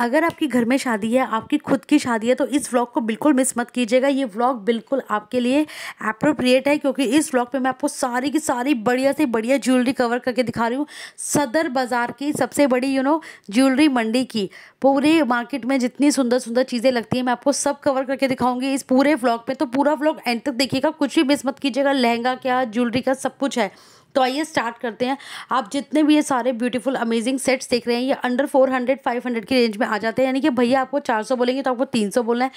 अगर आपकी घर में शादी है आपकी खुद की शादी है तो इस व्लॉग को बिल्कुल मिस मत कीजिएगा ये व्लॉग बिल्कुल आपके लिए अप्रोप्रिएट है क्योंकि इस व्लॉग पे मैं आपको सारी की सारी बढ़िया से बढ़िया ज्वेलरी कवर करके दिखा रही हूँ सदर बाज़ार की सबसे बड़ी यू नो ज्वेलरी मंडी की पूरे मार्केट में जितनी सुंदर सुंदर चीज़ें लगती हैं मैं आपको सब कवर करके दिखाऊंगी इस पूरे व्लॉग पर तो पूरा व्लॉग एंड तक देखिएगा कुछ भी मिस मत कीजिएगा लहंगा क्या ज्वेलरी का सब कुछ है तो आइए स्टार्ट करते हैं आप जितने भी ये सारे ब्यूटीफुल अमेजिंग सेट्स देख रहे हैं ये under four hundred five hundred की रेंज में आ जाते हैं यानी कि भैया आपको चार सौ बोलेंगे तो आपको तीन सौ बोलना है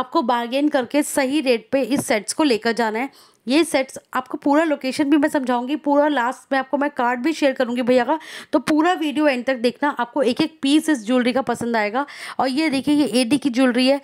आपको बार्गेन करके सही रेट पे इस सेट्स को लेकर जाना है ये सेट्स आपको पूरा लोकेशन भी मैं समझाऊंगी पूरा लास्ट में आपको मैं कार्ड भी शेयर करूंगी भैया का तो पूरा वीडियो एंड तक देखना आपको एक एक पीस इस ज्वेलरी का पसंद आएगा और ये देखिए ये एडी की ज्वेलरी है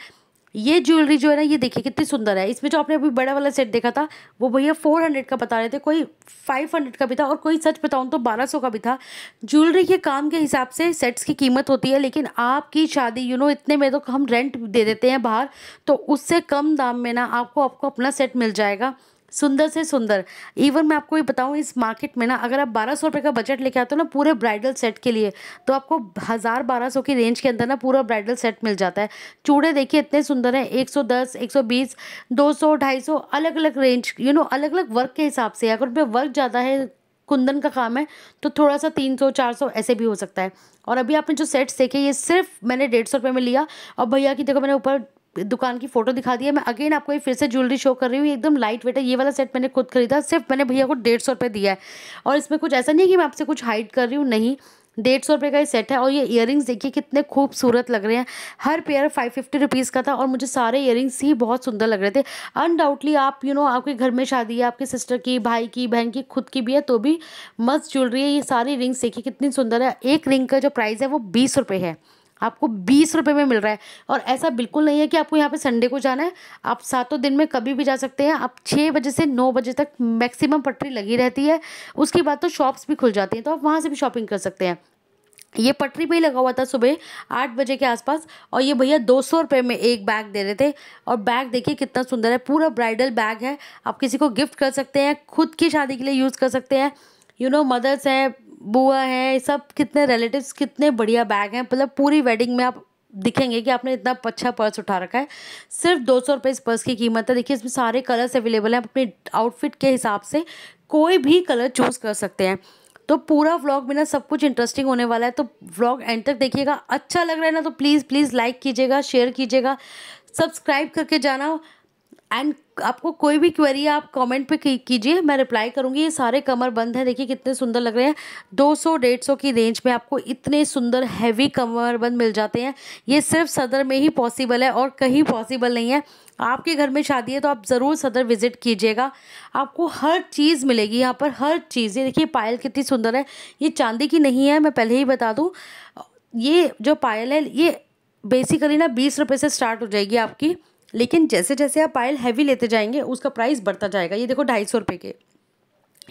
ये ज्वेलरी जो है ना ये देखिए कितनी सुंदर है इसमें जो आपने अभी बड़ा वाला सेट देखा था वो भैया फोर हंड्रेड का बता रहे थे कोई फाइव हंड्रेड का भी था और कोई सच बताऊँ तो बारह सौ का भी था ज्वेलरी के काम के हिसाब से सेट्स की कीमत होती है लेकिन आपकी शादी यू नो इतने में तो हम रेंट दे देते हैं बाहर तो उससे कम दाम में ना आपको आपको अपना सेट मिल जाएगा सुंदर से सुंदर इवन मैं आपको ये बताऊँ इस मार्केट में ना अगर आप बारह सौ रुपये का बजट लेके आते हो ना पूरे ब्राइडल सेट के लिए तो आपको हज़ार बारह सौ की रेंज के अंदर ना पूरा ब्राइडल सेट मिल जाता है चूड़े देखिए इतने सुंदर हैं एक सौ दस एक सौ बीस दो सौ ढाई सौ अलग अलग रेंज यू नो अलग अलग वर्क के हिसाब से अगर उनमें वर्क ज़्यादा है कुंदन का काम है तो थोड़ा सा तीन सौ चार सौ ऐसे भी हो सकता है और अभी आपने जो सेट्स देखे ये सिर्फ मैंने डेढ़ सौ रुपये में लिया और भैया की देखो मैंने ऊपर दुकान की फोटो दिखा दिया मैं अगेन आपको ये फिर से ज्वेलरी शो कर रही हूँ एकदम लाइट वेट है ये वाला सेट मैंने खुद खरीदा सिर्फ मैंने भैया को डेढ़ सौ रुपये दिया है और इसमें कुछ ऐसा नहीं है कि मैं आपसे कुछ हाइड कर रही हूँ नहीं डेढ़ सौ रुपये का ये सेट है और ये इयर देखिए कितने खूबसूरत लग रहे हैं हर पेयर फाइव फिफ्टी रुपीज़ का था और मुझे सारे इयर ही बहुत सुंदर लग रहे थे अनडाउटली आप यू you नो know, आपके घर में शादी है आपके सिस्टर की भाई की बहन की खुद की भी है तो भी मस्त ज्वेलरी है ये सारी रिंग्स देखिए कितनी सुंदर है एक रिंग का जो प्राइस है वो बीस रुपये है आपको बीस रुपये में मिल रहा है और ऐसा बिल्कुल नहीं है कि आपको यहाँ पे संडे को जाना है आप सातों दिन में कभी भी जा सकते हैं आप छः बजे से नौ बजे तक मैक्सिमम पटरी लगी रहती है उसके बाद तो शॉप्स भी खुल जाती हैं तो आप वहाँ से भी शॉपिंग कर सकते हैं ये पटरी पे ही लगा हुआ था सुबह आठ बजे के आसपास और ये भैया दो सौ रुपये में एक बैग दे रहे थे और बैग देखिए कितना सुंदर है पूरा ब्राइडल बैग है आप किसी को गिफ्ट कर सकते हैं खुद की शादी के लिए यूज़ कर सकते हैं यू नो मदर्स हैं बुआ है सब कितने रिलेटिव्स कितने बढ़िया बैग हैं मतलब पूरी वेडिंग में आप दिखेंगे कि आपने इतना अच्छा पर्स उठा रखा है सिर्फ दो सौ रुपये इस पर्स की कीमत है देखिए इसमें सारे कलर्स अवेलेबल हैं आप अपने आउटफिट के हिसाब से कोई भी कलर चूज़ कर सकते हैं तो पूरा व्लॉग में ना सब कुछ इंटरेस्टिंग होने वाला है तो व्लॉग एंड तक देखिएगा अच्छा लग रहा है ना तो प्लीज़ प्लीज़ लाइक कीजिएगा शेयर कीजिएगा सब्सक्राइब करके जाना एंड आपको कोई भी क्वेरी आप कमेंट पे कीजिए मैं रिप्लाई करूँगी ये सारे कमर बंद हैं देखिए कितने सुंदर लग रहे हैं 200 150 की रेंज में आपको इतने सुंदर हैवी कमर बंद मिल जाते हैं ये सिर्फ सदर में ही पॉसिबल है और कहीं पॉसिबल नहीं है आपके घर में शादी है तो आप ज़रूर सदर विज़िट कीजिएगा आपको हर चीज़ मिलेगी यहाँ पर हर चीज़ ये देखिए पायल कितनी सुंदर है ये चांदी की नहीं है मैं पहले ही बता दूँ ये जो पायल है ये बेसिकली ना बीस रुपये से स्टार्ट हो जाएगी आपकी लेकिन जैसे जैसे आप पायल हैवी लेते जाएंगे उसका प्राइस बढ़ता जाएगा ये देखो ढाई सौ रुपये के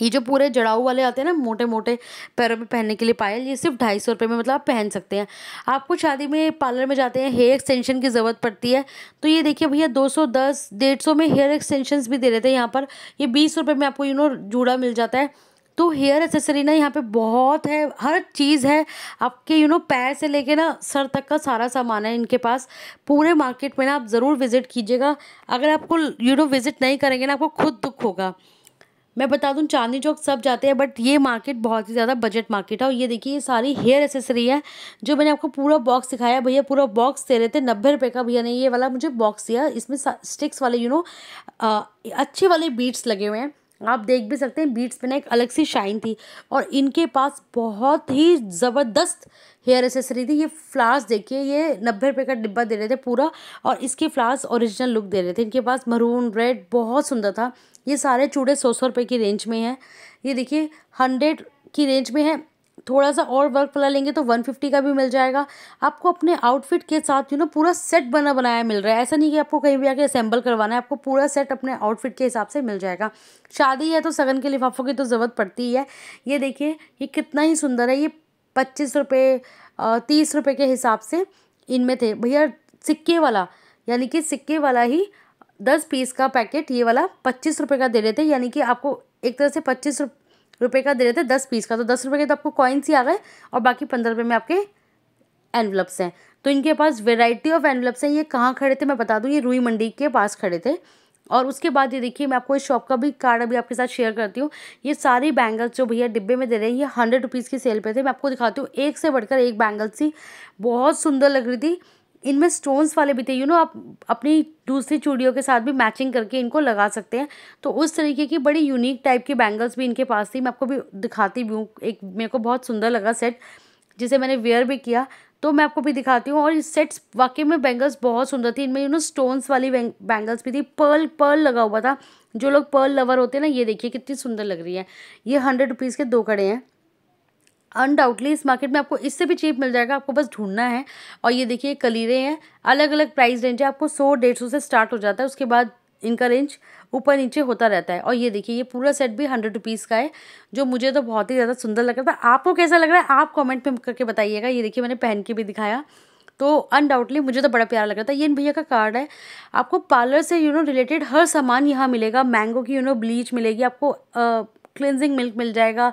ये जो पूरे जड़ाऊ वाले आते हैं ना मोटे मोटे पैरों में पहनने के लिए पायल ये सिर्फ ढाई सौ रुपये में मतलब आप पहन सकते हैं आपको शादी में पार्लर में जाते हैं हेयर एक्सटेंशन की ज़रूरत पड़ती है तो ये देखिए भैया दो सौ दस डेढ़ सौ में हेयर एक्सटेंशंस भी दे रहे थे यहाँ पर ये बीस रुपये में आपको यू नो जूड़ा मिल जाता है तो हेयर एसेसरी ना यहाँ पे बहुत है हर चीज़ है आपके यू नो पैर से लेके ना सर तक का सारा सामान है इनके पास पूरे मार्केट में ना आप ज़रूर विज़िट कीजिएगा अगर आपको यू नो विज़िट नहीं करेंगे ना आपको खुद दुख होगा मैं बता दूं चांदनी चौक सब जाते हैं बट ये मार्केट बहुत ही ज़्यादा बजट मार्केट है और ये देखिए ये सारी हेयर एसेसरी है जो मैंने आपको पूरा बॉक्स दिखाया भैया पूरा बॉक्स दे रहे थे नब्बे रुपये का भैया ने ये वाला मुझे बॉक्स दिया इसमें स्टिक्स वाले यू नो अच्छे वाले बीट्स लगे हुए हैं आप देख भी सकते हैं बीट्स पे ना एक अलग सी शाइन थी और इनके पास बहुत ही ज़बरदस्त हेयर एसेसरी थी ये फ्लावर्स देखिए ये नब्बे रुपये का डिब्बा दे रहे थे पूरा और इसके फ्लावर्स ओरिजिनल लुक दे रहे थे इनके पास मरून रेड बहुत सुंदर था ये सारे चूड़े सौ सौ रुपये की रेंज में हैं ये देखिए हंड्रेड की रेंज में है थोड़ा सा और वर्क वाला लेंगे तो वन फिफ्टी का भी मिल जाएगा आपको अपने आउटफिट के साथ यू नो पूरा सेट बना बनाया मिल रहा है ऐसा नहीं कि आपको कहीं भी आके असेंबल करवाना है आपको पूरा सेट अपने आउटफिट के हिसाब से मिल जाएगा शादी है तो सगन के लिफाफों की तो ज़रूरत पड़ती ही है ये देखिए ये कितना ही सुंदर है ये पच्चीस रुपये तीस रुपये के हिसाब से इनमें थे भैया सिक्के वाला यानी कि सिक्के वाला ही दस पीस का पैकेट ये वाला पच्चीस रुपये का दे रहे थे यानी कि आपको एक तरह से पच्चीस रुप रुपये का दे रहे थे दस पीस का तो दस रुपये के तो आपको कॉइन्स ही आ गए और बाकी पंद्रह रुपये में आपके एनवलप्स हैं तो इनके पास वेराइटी ऑफ एनवलप्स हैं ये कहाँ खड़े थे मैं बता दूँ ये रूई मंडी के पास खड़े थे और उसके बाद ये देखिए मैं आपको इस शॉप का भी कार्ड अभी आपके साथ शेयर करती हूँ ये सारी बैंगल्स जो भैया डिब्बे में दे रहे हैं ये हंड्रेड रुपीज़ की सेल पे थे मैं आपको दिखाती हूँ एक से बढ़कर एक बैंगल्स थी बहुत सुंदर लग रही थी इनमें स्टोन्स वाले भी थे यू नो आप अपनी दूसरी चूड़ियों के साथ भी मैचिंग करके इनको लगा सकते हैं तो उस तरीके की बड़ी यूनिक टाइप की बैंगल्स भी इनके पास थी मैं आपको भी दिखाती भी हूँ एक मेरे को बहुत सुंदर लगा सेट जिसे मैंने वेयर भी किया तो मैं आपको भी दिखाती हूँ और इस सेट्स वाकई में बैंगल्स बहुत सुंदर थी इनमें यू नो स्टोन्स वाली बैंगल्स भी थी पर्ल पर्ल लगा हुआ था जो लोग पर्ल लवर होते हैं ना ये देखिए कितनी सुंदर लग रही है ये हंड्रेड रुपीज़ के दो कड़े हैं अनडाउटली इस मार्केट में आपको इससे भी चीप मिल जाएगा आपको बस ढूंढना है और ये देखिए कलीरे हैं अलग अलग प्राइस रेंज है आपको सौ डेढ़ सौ से स्टार्ट हो जाता है उसके बाद इनका रेंज ऊपर नीचे होता रहता है और ये देखिए ये पूरा सेट भी हंड्रेड रुपीज़ का है जो मुझे तो बहुत ही ज़्यादा सुंदर लग रहा था आपको कैसा लग रहा है आप कमेंट में करके बताइएगा ये देखिए मैंने पहन के भी दिखाया तो अनडाउटली मुझे तो बड़ा प्यारा लग रहा था ये इन भैया का कार्ड है आपको पार्लर से यू नो रिलेटेड हर सामान यहाँ मिलेगा मैंगो की यू नो ब्लीच मिलेगी आपको आ, क्लिनजिंग मिल्क मिल जाएगा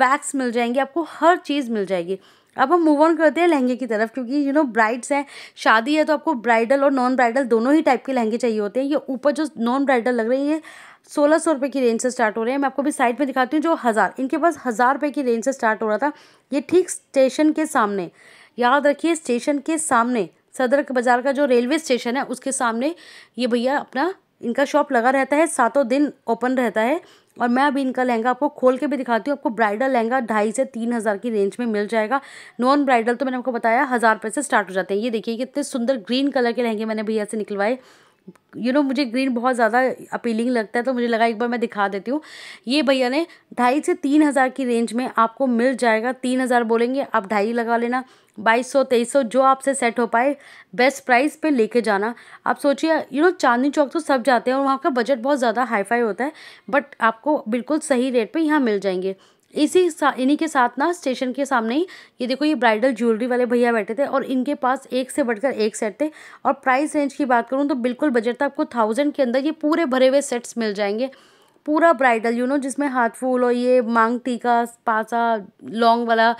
वैक्स मिल जाएंगे आपको हर चीज़ मिल जाएगी अब हम मूव ऑन करते हैं लहंगे की तरफ क्योंकि यू नो ब्राइड्स हैं शादी है तो आपको ब्राइडल और नॉन ब्राइडल दोनों ही टाइप के लहंगे चाहिए होते हैं ये ऊपर जो नॉन ब्राइडल लग रही है सोलह सौ रुपये की रेंज से स्टार्ट हो रहे हैं मैं आपको भी साइड में दिखाती हूँ जो हज़ार इनके पास हज़ार रुपये की रेंज से स्टार्ट हो रहा था ये ठीक स्टेशन के सामने याद रखिए स्टेशन के सामने सदर बाज़ार का जो रेलवे स्टेशन है उसके सामने ये भैया अपना इनका शॉप लगा रहता है सातों दिन ओपन रहता है और मैं अभी इनका लहंगा आपको खोल के भी दिखाती हूँ आपको ब्राइडल लहंगा ढाई से तीन हज़ार की रेंज में मिल जाएगा नॉन ब्राइडल तो मैंने आपको बताया हज़ार रुपये से स्टार्ट हो जाते हैं ये देखिए कितने सुंदर ग्रीन कलर के लहंगे मैंने भैया से निकलवाए यू you नो know, मुझे ग्रीन बहुत ज़्यादा अपीलिंग लगता है तो मुझे लगा एक बार मैं दिखा देती हूँ ये भैया ने ढाई से तीन हज़ार की रेंज में आपको मिल जाएगा तीन हज़ार बोलेंगे आप ढाई लगा लेना बाईस सौ तेईस सौ जो आपसे सेट हो पाए बेस्ट प्राइस पे लेके जाना आप सोचिए यू नो चांदनी चौक तो सब जाते हैं और वहाँ का बजट बहुत ज़्यादा हाई होता है बट आपको बिल्कुल सही रेट पर यहाँ मिल जाएंगे इसी इन्हीं के साथ ना स्टेशन के सामने ही ये देखो ये ब्राइडल ज्वेलरी वाले भैया बैठे थे और इनके पास एक से बढ़कर एक सेट थे और प्राइस रेंज की बात करूँ तो बिल्कुल बजट था आपको थाउजेंड के अंदर ये पूरे भरे हुए सेट्स मिल जाएंगे पूरा ब्राइडल यू नो जिसमें हाथ फूल और ये मांग टीका पासा लॉन्ग वाला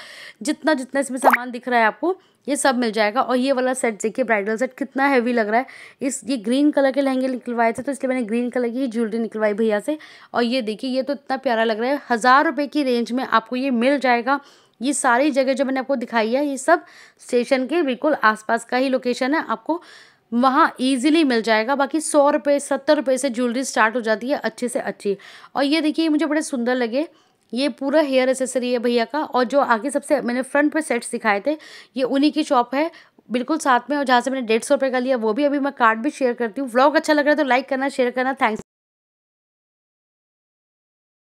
जितना जितना इसमें सामान दिख रहा है आपको ये सब मिल जाएगा और ये वाला सेट देखिए ब्राइडल सेट कितना हैवी लग रहा है इस ये ग्रीन कलर के लहंगे निकलवाए थे तो इसलिए मैंने ग्रीन कलर की ही ज्वेलरी निकलवाई भैया से और ये देखिए ये तो इतना प्यारा लग रहा है हज़ार रुपये की रेंज में आपको ये मिल जाएगा ये सारी जगह जो मैंने आपको दिखाई है ये सब स्टेशन के बिल्कुल आसपास का ही लोकेशन है आपको वहाँ ईजिली मिल जाएगा बाकी सौ रुपये सत्तर रुपये से ज्वेलरी स्टार्ट हो जाती है अच्छे से अच्छी और ये देखिए मुझे बड़े सुंदर लगे ये पूरा हेयर एसेसरी है भैया का और जो आगे सबसे मैंने फ्रंट पर सेट्स दिखाए थे ये उन्हीं की शॉप है बिल्कुल साथ में और जहाँ से मैंने डेढ़ सौ रुपये का लिया वो भी अभी मैं कार्ड भी शेयर करती हूँ व्लॉग अच्छा लग रहा है तो लाइक करना शेयर करना थैंक्स